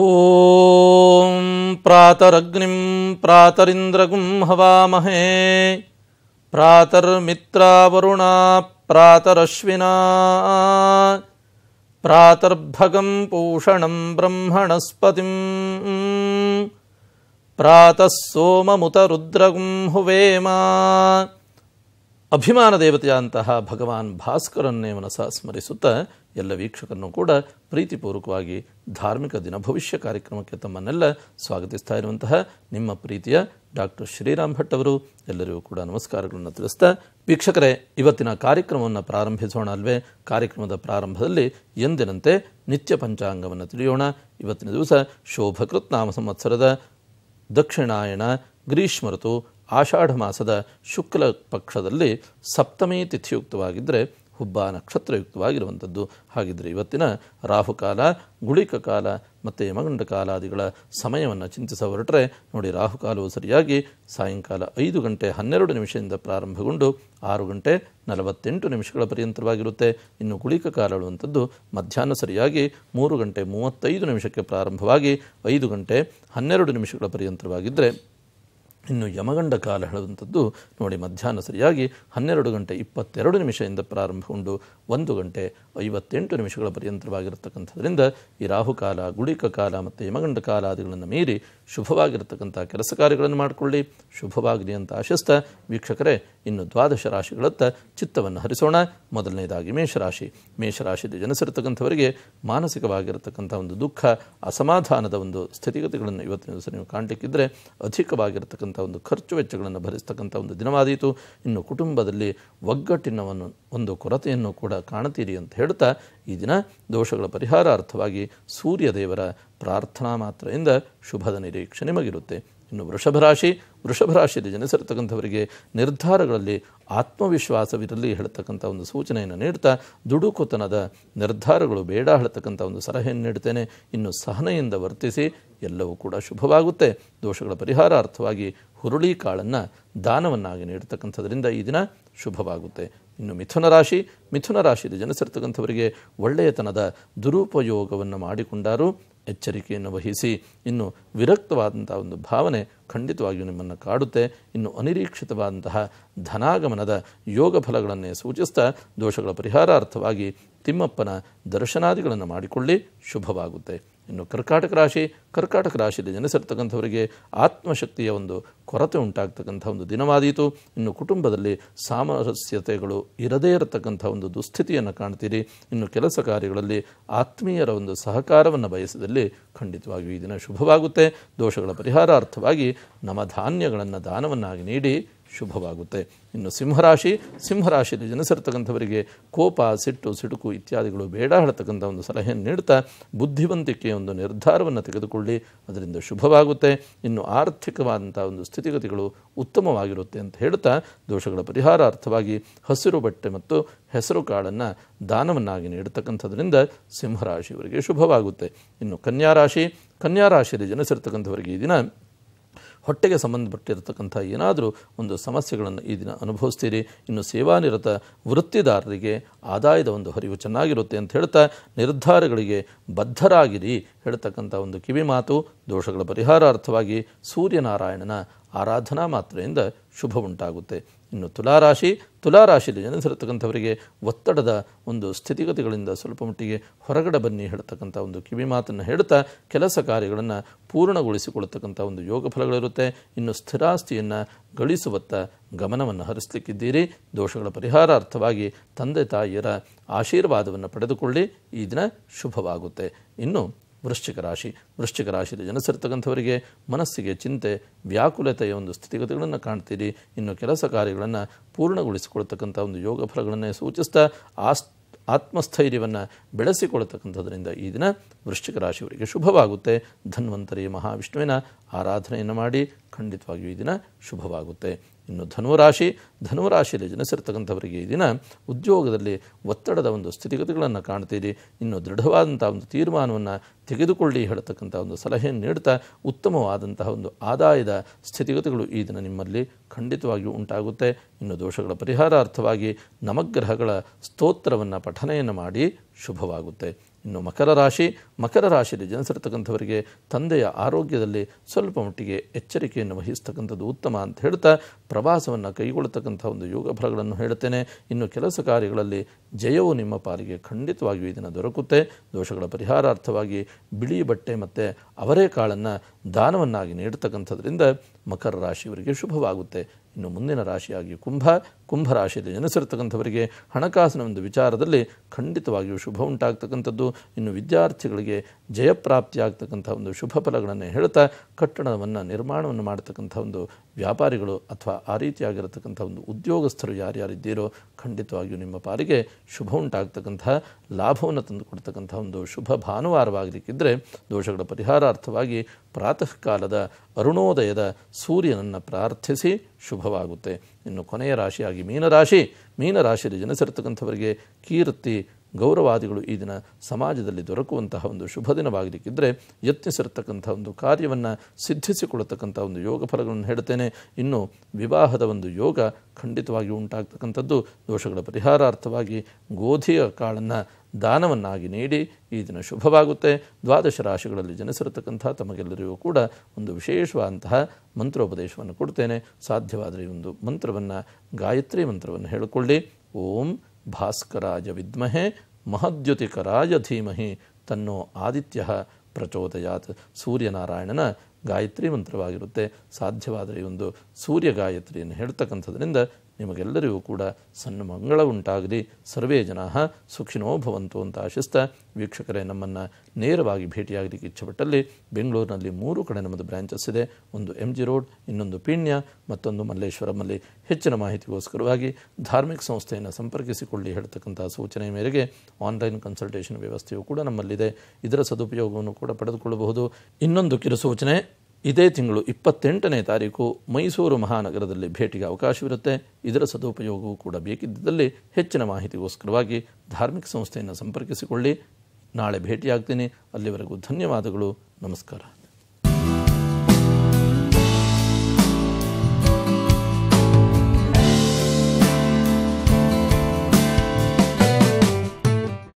ॐ प्रातरग्निं प्रातरिन्द्रगुं हवामहे प्रातर्मित्रावरुणा प्रातरश्विना प्रातर्भगं पूषणं ब्रह्मणस्पतिम् प्रातः सोममुतरुद्रगुं हुवेमा ಅಭಿಮಾನ ದೇವತೆಯಾದಂತಹ ಭಗವಾನ್ ಭಾಸ್ಕರನ್ನೇ ಮನಸ ಸ್ಮರಿಸುತ್ತಾ ಎಲ್ಲ ವೀಕ್ಷಕರನ್ನು ಕೂಡ ಪ್ರೀತಿಪೂರ್ವಕವಾಗಿ ಧಾರ್ಮಿಕ ದಿನ ಭವಿಷ್ಯ ಕಾರ್ಯಕ್ರಮಕ್ಕೆ ತಮ್ಮನ್ನೆಲ್ಲ ಸ್ವಾಗತಿಸ್ತಾ ಇರುವಂತಹ ನಿಮ್ಮ ಪ್ರೀತಿಯ ಡಾಕ್ಟರ್ ಶ್ರೀರಾಮ್ ಭಟ್ ಅವರು ಎಲ್ಲರಿಗೂ ಕೂಡ ನಮಸ್ಕಾರಗಳನ್ನು ತಿಳಿಸ್ತಾ ವೀಕ್ಷಕರೇ ಇವತ್ತಿನ ಕಾರ್ಯಕ್ರಮವನ್ನು ಪ್ರಾರಂಭಿಸೋಣ ಅಲ್ವೇ ಕಾರ್ಯಕ್ರಮದ ಪ್ರಾರಂಭದಲ್ಲಿ ಎಂದಿನಂತೆ ನಿತ್ಯ ಪಂಚಾಂಗವನ್ನು ತಿಳಿಯೋಣ ಇವತ್ತಿನ ದಿವಸ ಶೋಭಕೃತ್ ನಾಮ ಸಂವತ್ಸರದ ದಕ್ಷಿಣಾಯಣ ಗ್ರೀಷ್ಮ ಋತು ಆಷಾಢ ಮಾಸದ ಶುಕ್ಲ ಪಕ್ಷದಲ್ಲಿ ಸಪ್ತಮಿ ತಿಥಿಯುಕ್ತವಾಗಿದ್ದರೆ ಹುಬ್ಬ ನಕ್ಷತ್ರಯುಕ್ತವಾಗಿರುವಂಥದ್ದು ಹಾಗಿದ್ದರೆ ಇವತ್ತಿನ ರಾಹುಕಾಲ ಗುಳಿಕ ಕಾಲ ಮತ್ತು ಯಮಗಂಡ ಕಾಲಾದಿಗಳ ಸಮಯವನ್ನು ಚಿಂತಿಸ ಹೊರಟರೆ ನೋಡಿ ರಾಹುಕಾಲವು ಸರಿಯಾಗಿ ಸಾಯಂಕಾಲ ಐದು ಗಂಟೆ ಹನ್ನೆರಡು ನಿಮಿಷದಿಂದ ಪ್ರಾರಂಭಗೊಂಡು ಆರು ಗಂಟೆ ನಲವತ್ತೆಂಟು ನಿಮಿಷಗಳ ಪರ್ಯಂತವಾಗಿರುತ್ತೆ ಇನ್ನು ಗುಳಿಕ ಕಾಲಳುವಂಥದ್ದು ಮಧ್ಯಾಹ್ನ ಸರಿಯಾಗಿ ಮೂರು ಗಂಟೆ ಮೂವತ್ತೈದು ನಿಮಿಷಕ್ಕೆ ಪ್ರಾರಂಭವಾಗಿ ಐದು ಗಂಟೆ ಹನ್ನೆರಡು ನಿಮಿಷಗಳ ಪರ್ಯಂತವಾಗಿದ್ದರೆ ಇನ್ನು ಯಮಗಂಡ ಕಾಲ ಹೇಳುವಂಥದ್ದು ನೋಡಿ ಮಧ್ಯಾಹ್ನ ಸರಿಯಾಗಿ ಹನ್ನೆರಡು ಗಂಟೆ ಇಪ್ಪತ್ತೆರಡು ನಿಮಿಷದಿಂದ ಪ್ರಾರಂಭಗೊಂಡು ಒಂದು ಗಂಟೆ ಐವತ್ತೆಂಟು ನಿಮಿಷಗಳ ಪರ್ಯಂತವಾಗಿರತಕ್ಕಂಥದ್ರಿಂದ ಈ ರಾಹುಕಾಲ ಗುಳಿಕ ಕಾಲ ಮತ್ತು ಯಮಗಂಡ ಕಾಲ ಆದಿಗಳನ್ನು ಮೀರಿ ಶುಭವಾಗಿರತಕ್ಕಂಥ ಕೆಲಸ ಕಾರ್ಯಗಳನ್ನು ಮಾಡಿಕೊಳ್ಳಿ ಶುಭವಾಗಲಿ ಅಂತ ಆಶಿಸ್ತ ವೀಕ್ಷಕರೇ ಇನ್ನು ದ್ವಾದಶ ರಾಶಿಗಳತ್ತ ಚಿತ್ತವನ್ನು ಹರಿಸೋಣ ಮೊದಲನೇದಾಗಿ ಮೇಷರಾಶಿ ಮೇಷರಾಶಿಯಲ್ಲಿ ಜನಿಸಿರತಕ್ಕಂಥವರಿಗೆ ಮಾನಸಿಕವಾಗಿರತಕ್ಕಂಥ ಒಂದು ದುಃಖ ಅಸಮಾಧಾನದ ಒಂದು ಸ್ಥಿತಿಗತಿಗಳನ್ನು ಇವತ್ತಿನ ದಿವಸ ನೀವು ಕಾಣಲಿಕ್ಕಿದ್ರೆ ಅಧಿಕವಾಗಿರತಕ್ಕಂಥ ಭರಿಸ್ತಕ್ಕಂಥ ಒಂದು ಖರ್ಚು ವೆಚ್ಚಗಳನ್ನು ಭರಿಸ್ತಕ್ಕಂಥ ಒಂದು ದಿನವಾದೀತು ಇನ್ನು ಕುಟುಂಬದಲ್ಲಿ ಒಗ್ಗಟ್ಟಿನವನ್ನು ಒಂದು ಕೊರತೆಯನ್ನು ಕೂಡ ಕಾಣುತ್ತೀರಿ ಅಂತ ಹೇಳ್ತಾ ಈ ದಿನ ದೋಷಗಳ ಪರಿಹಾರಾರ್ಥವಾಗಿ ಸೂರ್ಯ ದೇವರ ಪ್ರಾರ್ಥನಾ ಮಾತ್ರೆಯಿಂದ ಶುಭದ ನಿರೀಕ್ಷೆ ನಿಮಗಿರುತ್ತೆ ಇನ್ನು ವೃಷಭರಾಶಿ ವೃಷಭರಾಶಿಯಲ್ಲಿ ಜನಿಸಿರ್ತಕ್ಕಂಥವರಿಗೆ ನಿರ್ಧಾರಗಳಲ್ಲಿ ಆತ್ಮವಿಶ್ವಾಸವಿರಲಿ ಹೇಳ್ತಕ್ಕಂಥ ಒಂದು ಸೂಚನೆಯನ್ನು ನೀಡ್ತಾ ದುಡುಕುತನದ ನಿರ್ಧಾರಗಳು ಬೇಡ ಹೇಳ್ತಕ್ಕಂಥ ಒಂದು ಸಲಹೆಯನ್ನು ನೀಡ್ತೇನೆ ಇನ್ನು ಸಹನೆಯಿಂದ ವರ್ತಿಸಿ ಎಲ್ಲವೂ ಕೂಡ ಶುಭವಾಗುತ್ತೆ ದೋಷಗಳ ಪರಿಹಾರಾರ್ಥವಾಗಿ ಹುರುಳಿ ಕಾಳನ್ನು ದಾನವನ್ನಾಗಿ ನೀಡತಕ್ಕಂಥದ್ರಿಂದ ಈ ದಿನ ಶುಭವಾಗುತ್ತೆ ಇನ್ನು ಮಿಥುನ ರಾಶಿ ಮಿಥುನ ರಾಶಿಯಲ್ಲಿ ಜನಿಸಿರ್ತಕ್ಕಂಥವರಿಗೆ ಒಳ್ಳೆಯತನದ ದುರುಪಯೋಗವನ್ನು ಮಾಡಿಕೊಂಡಾರು ಎಚ್ಚರಿಕೆಯನ್ನು ವಹಿಸಿ ಇನ್ನು ವಿರಕ್ತವಾದಂತಹ ಒಂದು ಭಾವನೆ ಖಂಡಿತವಾಗಿಯೂ ನಿಮ್ಮನ್ನು ಕಾಡುತ್ತೆ ಇನ್ನು ಅನಿರೀಕ್ಷಿತವಾದಂತಹ ಧನಾಗಮನದ ಯೋಗ ಫಲಗಳನ್ನೇ ಸೂಚಿಸ್ತಾ ದೋಷಗಳ ಪರಿಹಾರಾರ್ಥವಾಗಿ ತಿಮ್ಮಪ್ಪನ ದರ್ಶನಾದಿಗಳನ್ನು ಮಾಡಿಕೊಳ್ಳಿ ಶುಭವಾಗುತ್ತೆ ಇನ್ನು ಕರ್ಕಾಟಕ ರಾಶಿ ಕರ್ಕಾಟಕ ರಾಶಿಯಲ್ಲಿ ಜನಿಸಿರ್ತಕ್ಕಂಥವರಿಗೆ ಆತ್ಮಶಕ್ತಿಯ ಒಂದು ಕೊರತೆ ಉಂಟಾಗ್ತಕ್ಕಂಥ ಒಂದು ದಿನವಾದೀತು ಇನ್ನು ಕುಟುಂಬದಲ್ಲಿ ಸಾಮರಸ್ಯತೆಗಳು ಇರದೇ ಇರತಕ್ಕಂಥ ಒಂದು ದುಸ್ಥಿತಿಯನ್ನು ಕಾಣ್ತೀರಿ ಇನ್ನು ಕೆಲಸ ಕಾರ್ಯಗಳಲ್ಲಿ ಆತ್ಮೀಯರ ಒಂದು ಸಹಕಾರವನ್ನು ಬಯಸಿದಲ್ಲಿ ಖಂಡಿತವಾಗಿಯೂ ಈ ದಿನ ಶುಭವಾಗುತ್ತೆ ದೋಷಗಳ ಪರಿಹಾರಾರ್ಥವಾಗಿ ನಮ್ಮ ಧಾನ್ಯಗಳನ್ನು ದಾನವನ್ನಾಗಿ ನೀಡಿ ಶುಭವಾಗುತ್ತೆ ಇನ್ನು ಸಿಂಹರಾಶಿ ಸಿಂಹರಾಶಿಯಲ್ಲಿ ಜನಿಸಿರ್ತಕ್ಕಂಥವರಿಗೆ ಕೋಪ ಸಿಟ್ಟು ಸಿಡುಕು ಇತ್ಯಾದಿಗಳು ಬೇಡ ಹೇಳ್ತಕ್ಕಂಥ ಒಂದು ಸಲಹೆಯನ್ನು ನೀಡ್ತಾ ಬುದ್ಧಿವಂತಿಕೆಯ ಒಂದು ನಿರ್ಧಾರವನ್ನು ತೆಗೆದುಕೊಳ್ಳಿ ಅದರಿಂದ ಶುಭವಾಗುತ್ತೆ ಇನ್ನು ಆರ್ಥಿಕವಾದಂಥ ಒಂದು ಸ್ಥಿತಿಗತಿಗಳು ಉತ್ತಮವಾಗಿರುತ್ತೆ ಅಂತ ಹೇಳ್ತಾ ದೋಷಗಳ ಪರಿಹಾರ ಅರ್ಥವಾಗಿ ಹಸಿರು ಬಟ್ಟೆ ಮತ್ತು ಹೆಸರು ಕಾಳನ್ನು ದಾನವನ್ನಾಗಿ ನೀಡತಕ್ಕಂಥದ್ರಿಂದ ಸಿಂಹರಾಶಿಯವರಿಗೆ ಶುಭವಾಗುತ್ತೆ ಇನ್ನು ಕನ್ಯಾರಾಶಿ ಕನ್ಯಾರಾಶಿಯಲ್ಲಿ ಜನಿಸಿರ್ತಕ್ಕಂಥವರಿಗೆ ಈ ದಿನ ಹೊಟ್ಟೆಗೆ ಸಂಬಂಧಪಟ್ಟಿರತಕ್ಕಂಥ ಏನಾದರೂ ಒಂದು ಸಮಸ್ಯೆಗಳನ್ನು ಈ ದಿನ ಅನುಭವಿಸ್ತೀರಿ ಇನ್ನು ಸೇವಾನಿರತ ವೃತ್ತಿದಾರರಿಗೆ ಆದಾಯದ ಒಂದು ಹರಿವು ಚೆನ್ನಾಗಿರುತ್ತೆ ಅಂತ ಹೇಳ್ತಾ ನಿರ್ಧಾರಗಳಿಗೆ ಬದ್ಧರಾಗಿರಿ ಹೇಳ್ತಕ್ಕಂಥ ಒಂದು ಕಿವಿ ಮಾತು ದೋಷಗಳ ಪರಿಹಾರಾರ್ಥವಾಗಿ ಸೂರ್ಯನಾರಾಯಣನ ಆರಾಧನಾ ಮಾತ್ರೆಯಿಂದ ಶುಭ ಉಂಟಾಗುತ್ತೆ ಇನ್ನು ತುಲಾರಾಶಿ ತುಲಾರಾಶಿಯಲ್ಲಿ ಜನಿಸಿರತಕ್ಕಂಥವರಿಗೆ ಒತ್ತಡದ ಒಂದು ಸ್ಥಿತಿಗತಿಗಳಿಂದ ಸ್ವಲ್ಪ ಮಟ್ಟಿಗೆ ಹೊರಗಡೆ ಬನ್ನಿ ಹೇಳ್ತಕ್ಕಂಥ ಒಂದು ಕಿವಿ ಮಾತನ್ನು ಹೇಳ್ತಾ ಕೆಲಸ ಕಾರ್ಯಗಳನ್ನು ಪೂರ್ಣಗೊಳಿಸಿಕೊಳ್ಳತಕ್ಕಂಥ ಒಂದು ಯೋಗ ಫಲಗಳಿರುತ್ತೆ ಇನ್ನು ಸ್ಥಿರಾಸ್ತಿಯನ್ನು ಗಳಿಸುವತ್ತ ಗಮನವನ್ನು ಹರಿಸಲಿಕ್ಕಿದ್ದೀರಿ ದೋಷಗಳ ಪರಿಹಾರಾರ್ಥವಾಗಿ ತಂದೆ ತಾಯಿಯರ ಆಶೀರ್ವಾದವನ್ನು ಪಡೆದುಕೊಳ್ಳಿ ಈ ದಿನ ಶುಭವಾಗುತ್ತೆ ಇನ್ನು ವೃಶ್ಚಿಕ ರಾಶಿ ವೃಶ್ಚಿಕ ರಾಶಿಯಲ್ಲಿ ಜನಸಿರ್ತಕ್ಕಂಥವರಿಗೆ ಮನಸ್ಸಿಗೆ ಚಿಂತೆ ವ್ಯಾಕುಲತೆಯ ಒಂದು ಸ್ಥಿತಿಗತಿಗಳನ್ನು ಕಾಣ್ತೀರಿ ಇನ್ನು ಕೆಲಸ ಕಾರ್ಯಗಳನ್ನು ಪೂರ್ಣಗೊಳಿಸಿಕೊಳ್ತಕ್ಕಂಥ ಒಂದು ಯೋಗ ಫಲಗಳನ್ನೇ ಸೂಚಿಸ್ತಾ ಆಸ್ ಆತ್ಮಸ್ಥೈರ್ಯವನ್ನು ಬೆಳೆಸಿಕೊಳ್ಳತಕ್ಕಂಥದ್ರಿಂದ ಈ ದಿನ ವೃಶ್ಚಿಕ ರಾಶಿಯವರಿಗೆ ಶುಭವಾಗುತ್ತೆ ಧನ್ವಂತರಿ ಮಹಾವಿಷ್ಣುವಿನ ಆರಾಧನೆಯನ್ನು ಮಾಡಿ ಖಂಡಿತವಾಗಿಯೂ ಈ ದಿನ ಶುಭವಾಗುತ್ತೆ ಇನ್ನು ಧನುರಾಶಿ ಧನುರಾಶಿಯಲ್ಲಿ ಜನಿಸಿರ್ತಕ್ಕಂಥವರಿಗೆ ಈ ದಿನ ಉದ್ಯೋಗದಲ್ಲಿ ಒತ್ತಡದ ಒಂದು ಸ್ಥಿತಿಗತಿಗಳನ್ನು ಕಾಣ್ತೀರಿ ಇನ್ನು ದೃಢವಾದಂಥ ಒಂದು ತೀರ್ಮಾನವನ್ನು ತೆಗೆದುಕೊಳ್ಳಿ ಹೇಳತಕ್ಕಂಥ ಒಂದು ಸಲಹೆಯನ್ನು ನೀಡ್ತಾ ಉತ್ತಮವಾದಂತಹ ಒಂದು ಆದಾಯದ ಸ್ಥಿತಿಗತಿಗಳು ಈ ದಿನ ನಿಮ್ಮಲ್ಲಿ ಖಂಡಿತವಾಗಿಯೂ ಉಂಟಾಗುತ್ತೆ ಇನ್ನು ದೋಷಗಳ ಪರಿಹಾರಾರ್ಥವಾಗಿ ನಮಗ್ರಹಗಳ ಸ್ತೋತ್ರವನ್ನು ಪಠನೆಯನ್ನು ಮಾಡಿ ಶುಭವಾಗುತ್ತೆ ಇನ್ನು ಮಕರ ರಾಶಿ ಮಕರ ರಾಶಿಯಲ್ಲಿ ಜನಿಸಿರ್ತಕ್ಕಂಥವರಿಗೆ ತಂದೆಯ ಆರೋಗ್ಯದಲ್ಲಿ ಸ್ವಲ್ಪ ಮಟ್ಟಿಗೆ ಎಚ್ಚರಿಕೆಯನ್ನು ವಹಿಸ್ತಕ್ಕಂಥದ್ದು ಉತ್ತಮ ಅಂತ ಹೇಳ್ತಾ ಪ್ರವಾಸವನ್ನು ಕೈಗೊಳ್ಳತಕ್ಕಂಥ ಒಂದು ಯೋಗ ಫಲಗಳನ್ನು ಹೇಳ್ತೇನೆ ಇನ್ನು ಕೆಲಸ ಕಾರ್ಯಗಳಲ್ಲಿ ಜಯವು ನಿಮ್ಮ ಪಾಲಿಗೆ ಖಂಡಿತವಾಗಿಯೂ ಇದನ್ನು ದೊರಕುತ್ತೆ ದೋಷಗಳ ಪರಿಹಾರಾರ್ಥವಾಗಿ ಬಿಳಿ ಬಟ್ಟೆ ಮತ್ತು ಅವರೇ ಕಾಳನ್ನು ದಾನವನ್ನಾಗಿ ನೀಡ್ತಕ್ಕಂಥದ್ರಿಂದ ಮಕರ ರಾಶಿಯವರಿಗೆ ಶುಭವಾಗುತ್ತೆ ಇನ್ನು ಮುಂದಿನ ರಾಶಿಯಾಗಿ ಕುಂಭ ಕುಂಭರಾಶಿಯಲ್ಲಿ ಜನಿಸಿರ್ತಕ್ಕಂಥವರಿಗೆ ಹಣಕಾಸಿನ ಒಂದು ವಿಚಾರದಲ್ಲಿ ಖಂಡಿತವಾಗಿಯೂ ಶುಭ ಉಂಟಾಗ್ತಕ್ಕಂಥದ್ದು ಇನ್ನು ವಿದ್ಯಾರ್ಥಿಗಳಿಗೆ ಜಯಪ್ರಾಪ್ತಿಯಾಗ್ತಕ್ಕಂಥ ಒಂದು ಶುಭ ಫಲಗಳನ್ನು ಹೇಳ್ತಾ ಕಟ್ಟಡವನ್ನು ನಿರ್ಮಾಣವನ್ನು ಮಾಡತಕ್ಕಂಥ ಒಂದು ವ್ಯಾಪಾರಿಗಳು ಅಥವಾ ಆ ರೀತಿಯಾಗಿರತಕ್ಕಂಥ ಒಂದು ಉದ್ಯೋಗಸ್ಥರು ಯಾರ್ಯಾರಿದ್ದೀರೋ ಖಂಡಿತವಾಗಿಯೂ ನಿಮ್ಮ ಪಾಲಿಗೆ ಶುಭ ಉಂಟಾಗ್ತಕ್ಕಂಥ ಲಾಭವನ್ನು ತಂದು ಒಂದು ಶುಭ ಭಾನುವಾರವಾಗಲಿಕ್ಕಿದ್ದರೆ ದೋಷಗಳ ಪರಿಹಾರಾರ್ಥವಾಗಿ ಪ್ರಾತಃ ಕಾಲದ ಅರುಣೋದಯದ ಸೂರ್ಯನನ್ನು ಪ್ರಾರ್ಥಿಸಿ ಶುಭವಾಗುತ್ತೆ ಇನ್ನು ಕೊನೆಯ ರಾಶಿಯಾಗಿ ಮೀನರಾಶಿ ಮೀನರಾಶಿಯಲ್ಲಿ ಜನಿಸಿರ್ತಕ್ಕಂಥವರಿಗೆ ಕೀರ್ತಿ ಗೌರವಾದಿಗಳು ಈ ದಿನ ಸಮಾಜದಲ್ಲಿ ದೊರಕುವಂತಹ ಒಂದು ಶುಭ ದಿನವಾಗಲಿಕ್ಕಿದ್ದರೆ ಯತ್ನಿಸಿರತಕ್ಕಂಥ ಒಂದು ಕಾರ್ಯವನ್ನು ಸಿದ್ಧಿಸಿಕೊಳ್ಳತಕ್ಕಂಥ ಒಂದು ಯೋಗ ಫಲಗಳನ್ನು ಹೇಳ್ತೇನೆ ಇನ್ನು ವಿವಾಹದ ಒಂದು ಯೋಗ ಖಂಡಿತವಾಗಿ ಉಂಟಾಗ್ತಕ್ಕಂಥದ್ದು ದೋಷಗಳ ಪರಿಹಾರಾರ್ಥವಾಗಿ ಗೋಧಿಯ ಕಾಳನ್ನು ದಾನವನ್ನಾಗಿ ನೀಡಿ ಈ ದಿನ ಶುಭವಾಗುತ್ತೆ ದ್ವಾದಶ ರಾಶಿಗಳಲ್ಲಿ ಜನಿಸಿರತಕ್ಕಂಥ ತಮಗೆಲ್ಲರಿಗೂ ಕೂಡ ಒಂದು ವಿಶೇಷವಾದಂತಹ ಮಂತ್ರೋಪದೇಶವನ್ನು ಕೊಡ್ತೇನೆ ಸಾಧ್ಯವಾದರೆ ಒಂದು ಮಂತ್ರವನ್ನು ಗಾಯತ್ರಿ ಮಂತ್ರವನ್ನು ಹೇಳಿಕೊಳ್ಳಿ ಓಂ ಭಾಸ್ಕರಾಯ ವಿದ್ಮಹೆ ಮಹದ್ಯುತಿಕರಾಯ ಧೀಮಹಿ ತನ್ನೋ ಆದಿತ್ಯ ಪ್ರಚೋದಯಾತ್ ಸೂರ್ಯನಾರಾಯಣನ ಗಾಯತ್ರಿ ಮಂತ್ರವಾಗಿರುತ್ತೆ ಸಾಧ್ಯವಾದರೆ ಒಂದು ಸೂರ್ಯ ಗಾಯತ್ರಿಯನ್ನು ಹೇಳ್ತಕ್ಕಂಥದ್ರಿಂದ ನಿಮಗೆಲ್ಲರಿಗೂ ಕೂಡ ಸಣ್ಣ ಮಂಗಳ ಉಂಟಾಗಲಿ ಸರ್ವೇ ಜನ ಸುಖಿನೋ ಭವಂತು ಅಂತ ಆಶಿಸ್ತಾ ವೀಕ್ಷಕರೇ ನಮ್ಮನ್ನು ನೇರವಾಗಿ ಭೇಟಿಯಾಗಲಿಕ್ಕೆ ಇಚ್ಛೆಪಟ್ಟಲ್ಲಿ ಬೆಂಗಳೂರಿನಲ್ಲಿ ಮೂರು ಕಡೆ ನಮ್ಮದು ಬ್ರ್ಯಾಂಚಸ್ ಇದೆ ಒಂದು ಎಂ ಜಿ ರೋಡ್ ಇನ್ನೊಂದು ಪೀಣ್ಯ ಮತ್ತೊಂದು ಮಲ್ಲೇಶ್ವರಮ್ಮಲ್ಲಿ ಹೆಚ್ಚಿನ ಮಾಹಿತಿಗೋಸ್ಕರವಾಗಿ ಧಾರ್ಮಿಕ ಸಂಸ್ಥೆಯನ್ನು ಸಂಪರ್ಕಿಸಿಕೊಳ್ಳಿ ಹೇಳ್ತಕ್ಕಂಥ ಸೂಚನೆ ಮೇರೆಗೆ ಆನ್ಲೈನ್ ಕನ್ಸಲ್ಟೇಷನ್ ವ್ಯವಸ್ಥೆಯು ಕೂಡ ನಮ್ಮಲ್ಲಿದೆ ಇದರ ಸದುಪಯೋಗವನ್ನು ಕೂಡ ಪಡೆದುಕೊಳ್ಳಬಹುದು ಇನ್ನೊಂದು ಕಿರು ಸೂಚನೆ ಇದೇ ತಿಂಗಳು ಇಪ್ಪತ್ತೆಂಟನೇ ತಾರೀಕು ಮೈಸೂರು ಮಹಾನಗರದಲ್ಲಿ ಭೇಟಿಗೆ ಅವಕಾಶವಿರುತ್ತೆ ಇದರ ಸದುಪಯೋಗವೂ ಕೂಡ ಬೇಕಿದ್ದಲ್ಲಿ ಹೆಚ್ಚಿನ ಮಾಹಿತಿಗೋಸ್ಕರವಾಗಿ ಧಾರ್ಮಿಕ ಸಂಸ್ಥೆಯನ್ನು ಸಂಪರ್ಕಿಸಿಕೊಳ್ಳಿ ನಾಳೆ ಭೇಟಿಯಾಗ್ತೀನಿ ಅಲ್ಲಿವರೆಗೂ ಧನ್ಯವಾದಗಳು ನಮಸ್ಕಾರ